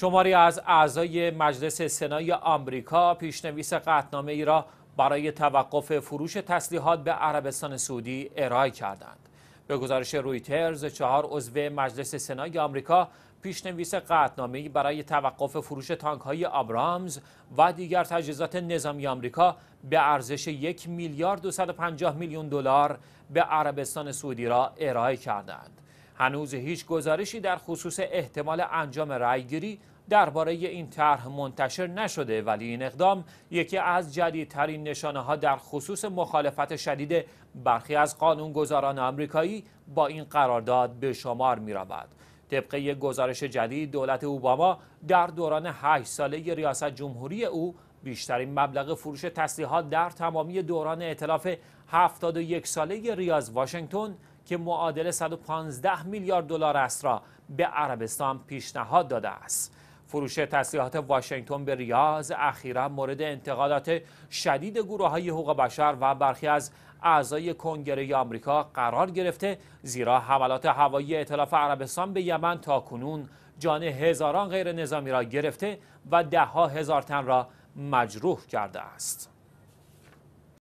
شماری از اعضای مجلس سنای آمریکا پیشنویس قطنامه ای را برای توقف فروش تسلیحات به عربستان سعودی ارائه کردند. به گزارش رویترز چهار عضو مجلس سنای آمریکا پیشنویس ای برای توقف فروش های آبرامز و دیگر تجهیزات نظامی آمریکا به ارزش یک میلیارد 250 میلیون دلار به عربستان سعودی را ارائه کردند. هنوز هیچ گزارشی در خصوص احتمال انجام رأیگیری درباره این طرح منتشر نشده ولی این اقدام یکی از جدیدترین نشانه ها در خصوص مخالفت شدید برخی از قانونگذاران آمریکایی با این قرارداد به شمار می رود. طبق یک گزارش جدید دولت اوباما در دوران 8 ساله ریاست جمهوری او بیشترین مبلغ فروش تسلیحات در تمامی دوران اعتلاف 71 ساله ریاض واشنگتن که معادل 115 میلیارد دلار است را به عربستان پیشنهاد داده است. فروش تسلیحات واشنگتن به ریاض اخیرا مورد انتقادات شدید گروه های حقوق بشر و برخی از اعضای کنگره آمریکا قرار گرفته زیرا حملات هوایی اطلاف عربستان به یمن تا کنون جان هزاران غیر نظامی را گرفته و دهها هزار تن را مجروح کرده است.